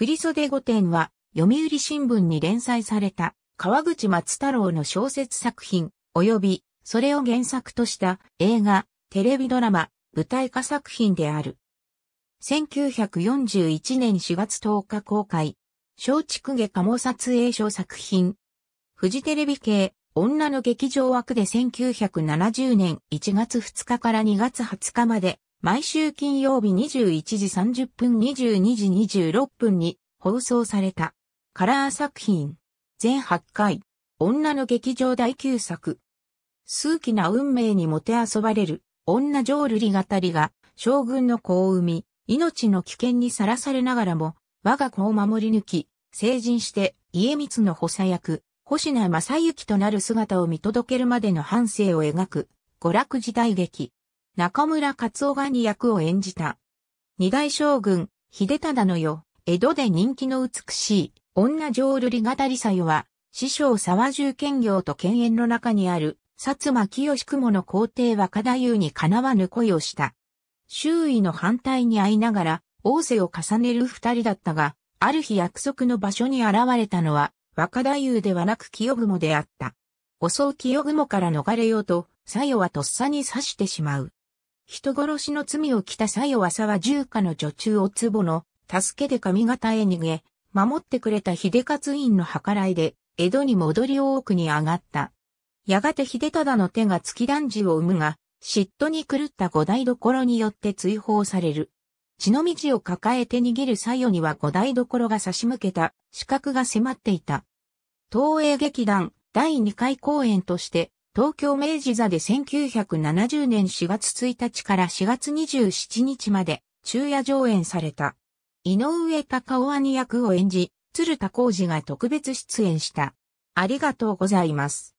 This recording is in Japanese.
振袖御殿は、読売新聞に連載された、川口松太郎の小説作品、及び、それを原作とした映画、テレビドラマ、舞台化作品である。1941年4月10日公開、松竹下鴨撮影所作品。フジテレビ系、女の劇場枠で1970年1月2日から2月20日まで毎週金曜日21時30分22時26分に放送された。カラー作品。全8回。女の劇場第9作。数奇な運命にもてあそばれる女浄瑠璃語りが将軍の子を生み、命の危険にさらされながらも我が子を守り抜き、成人して家光の補佐役、星名正幸となる姿を見届けるまでの半生を描く、娯楽時代劇。中村勝夫がに役を演じた。二大将軍、秀忠の世、江戸で人気の美しい、女浄瑠璃語りさよは、師匠沢重兼業と剣縁の中にある、薩摩清雲の皇帝若太夫にかなわぬ恋をした。周囲の反対に会いながら、王世を重ねる二人だったが、ある日約束の場所に現れたのは、若太夫ではなく清雲であった。襲う清雲から逃れようと、さよはとっさに刺してしまう。人殺しの罪を着たさよわさは十家の女中おつぼの、助けで上方へ逃げ、守ってくれた秀勝院の計らいで、江戸に戻り大奥に上がった。やがて秀忠の手が月男児を生むが、嫉妬に狂った五代所によって追放される。血の道を抱えて逃げる左右には五代所が差し向けた、資角が迫っていた。東映劇団第二回公演として、東京明治座で1970年4月1日から4月27日まで昼夜上演された。井上隆夫兄役を演じ、鶴田浩二が特別出演した。ありがとうございます。